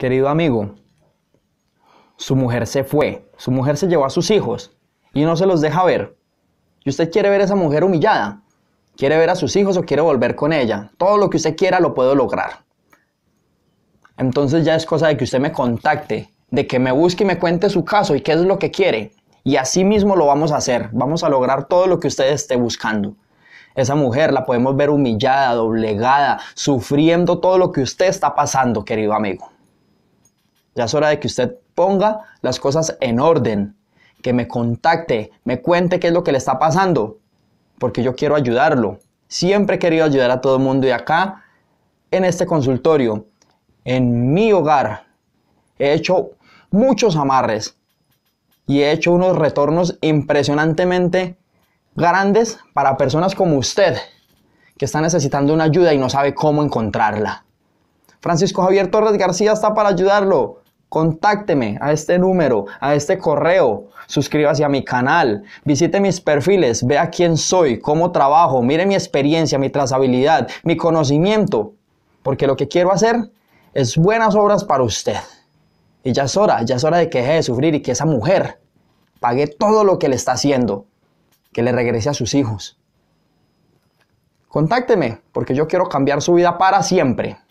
Querido amigo, su mujer se fue, su mujer se llevó a sus hijos y no se los deja ver. Y usted quiere ver a esa mujer humillada, quiere ver a sus hijos o quiere volver con ella. Todo lo que usted quiera lo puedo lograr. Entonces ya es cosa de que usted me contacte, de que me busque y me cuente su caso y qué es lo que quiere. Y así mismo lo vamos a hacer, vamos a lograr todo lo que usted esté buscando. Esa mujer la podemos ver humillada, doblegada, sufriendo todo lo que usted está pasando, querido amigo es hora de que usted ponga las cosas en orden, que me contacte, me cuente qué es lo que le está pasando, porque yo quiero ayudarlo. Siempre he querido ayudar a todo el mundo y acá, en este consultorio, en mi hogar, he hecho muchos amarres y he hecho unos retornos impresionantemente grandes para personas como usted que está necesitando una ayuda y no sabe cómo encontrarla. Francisco Javier Torres García está para ayudarlo. Contácteme a este número, a este correo, suscríbase a mi canal, visite mis perfiles, vea quién soy, cómo trabajo, mire mi experiencia, mi trazabilidad, mi conocimiento, porque lo que quiero hacer es buenas obras para usted. Y ya es hora, ya es hora de que deje de sufrir y que esa mujer pague todo lo que le está haciendo, que le regrese a sus hijos. Contácteme, porque yo quiero cambiar su vida para siempre.